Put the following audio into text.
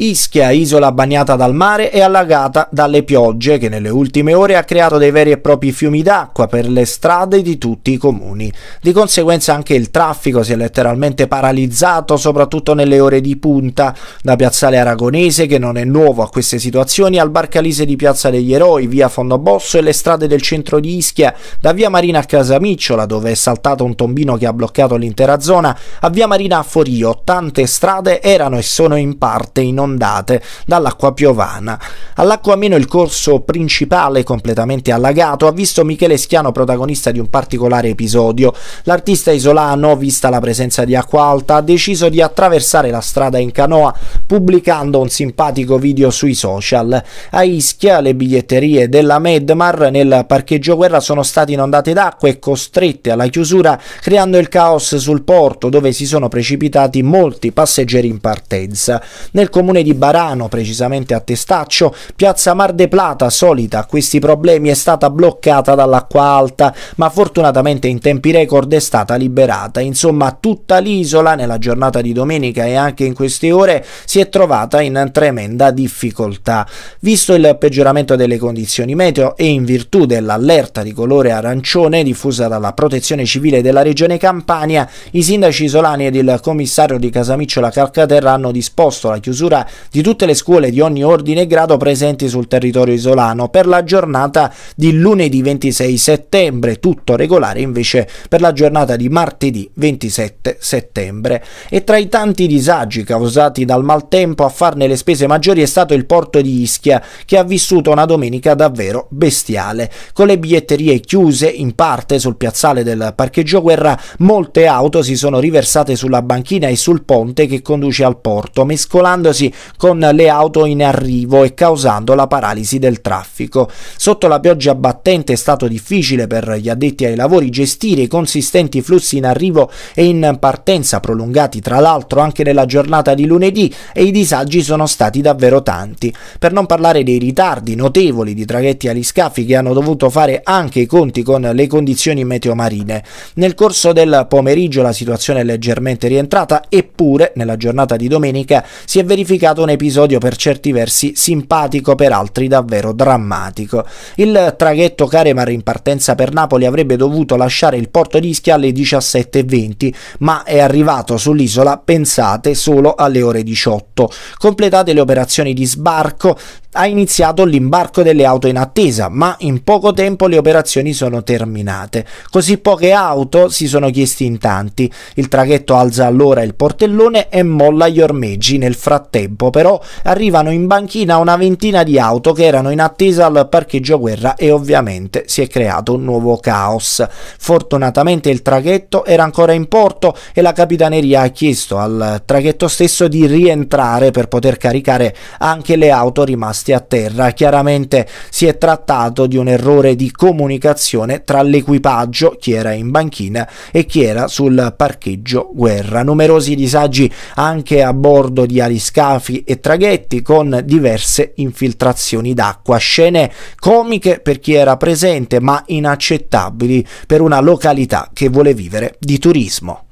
Ischia, isola bagnata dal mare e allagata dalle piogge che nelle ultime ore ha creato dei veri e propri fiumi d'acqua per le strade di tutti i comuni. Di conseguenza anche il traffico si è letteralmente paralizzato soprattutto nelle ore di punta, da Piazzale Aragonese che non è nuovo a queste situazioni al Barcalise di Piazza degli Eroi, via Fondobosso e le strade del centro di Ischia, da via Marina a Casamicciola dove è saltato un tombino che ha bloccato l'intera zona, a via Marina a Forio, tante strade erano e sono in parte inondate inondate dall'acqua piovana. All'Acquameno il corso principale completamente allagato ha visto Michele Schiano protagonista di un particolare episodio. L'artista isolano, vista la presenza di acqua alta, ha deciso di attraversare la strada in canoa pubblicando un simpatico video sui social. A Ischia le biglietterie della Medmar nel parcheggio guerra sono state inondate d'acqua e costrette alla chiusura creando il caos sul porto dove si sono precipitati molti passeggeri in partenza. Nel comune comune di Barano, precisamente a Testaccio, piazza Mar de Plata, solita a questi problemi, è stata bloccata dall'acqua alta, ma fortunatamente in tempi record è stata liberata. Insomma, tutta l'isola nella giornata di domenica e anche in queste ore si è trovata in tremenda difficoltà. Visto il peggioramento delle condizioni meteo e in virtù dell'allerta di colore arancione diffusa dalla Protezione Civile della Regione Campania, i sindaci isolani ed il commissario di Casamicciola Calcaterra hanno disposto la chiusura apertura di tutte le scuole di ogni ordine e grado presenti sul territorio isolano per la giornata di lunedì 26 settembre, tutto regolare invece per la giornata di martedì 27 settembre. E tra i tanti disagi causati dal maltempo a farne le spese maggiori è stato il porto di Ischia che ha vissuto una domenica davvero bestiale, con le biglietterie chiuse in parte sul piazzale del parcheggio guerra, molte auto si sono riversate sulla banchina e sul ponte che conduce al porto, mescolandosi con le auto in arrivo e causando la paralisi del traffico. Sotto la pioggia battente è stato difficile per gli addetti ai lavori gestire i consistenti flussi in arrivo e in partenza prolungati tra l'altro anche nella giornata di lunedì e i disagi sono stati davvero tanti. Per non parlare dei ritardi notevoli di traghetti agli scafi che hanno dovuto fare anche i conti con le condizioni meteomarine. Nel corso del pomeriggio la situazione è leggermente rientrata, eppure nella giornata di domenica si è verificato pubblicato un episodio per certi versi simpatico, per altri davvero drammatico. Il traghetto Caremar in partenza per Napoli avrebbe dovuto lasciare il porto di Ischia alle 17.20, ma è arrivato sull'isola, pensate, solo alle ore 18. Completate le operazioni di sbarco, ha iniziato l'imbarco delle auto in attesa, ma in poco tempo le operazioni sono terminate. Così poche auto si sono chiesti in tanti. Il traghetto alza allora il portellone e molla gli ormeggi nel frattempo tempo, però arrivano in banchina una ventina di auto che erano in attesa al parcheggio guerra e ovviamente si è creato un nuovo caos. Fortunatamente il traghetto era ancora in porto e la capitaneria ha chiesto al traghetto stesso di rientrare per poter caricare anche le auto rimaste a terra. Chiaramente si è trattato di un errore di comunicazione tra l'equipaggio, chi era in banchina, e chi era sul parcheggio guerra. Numerosi disagi anche a bordo di Aliscar scafi e traghetti con diverse infiltrazioni d'acqua, scene comiche per chi era presente ma inaccettabili per una località che vuole vivere di turismo.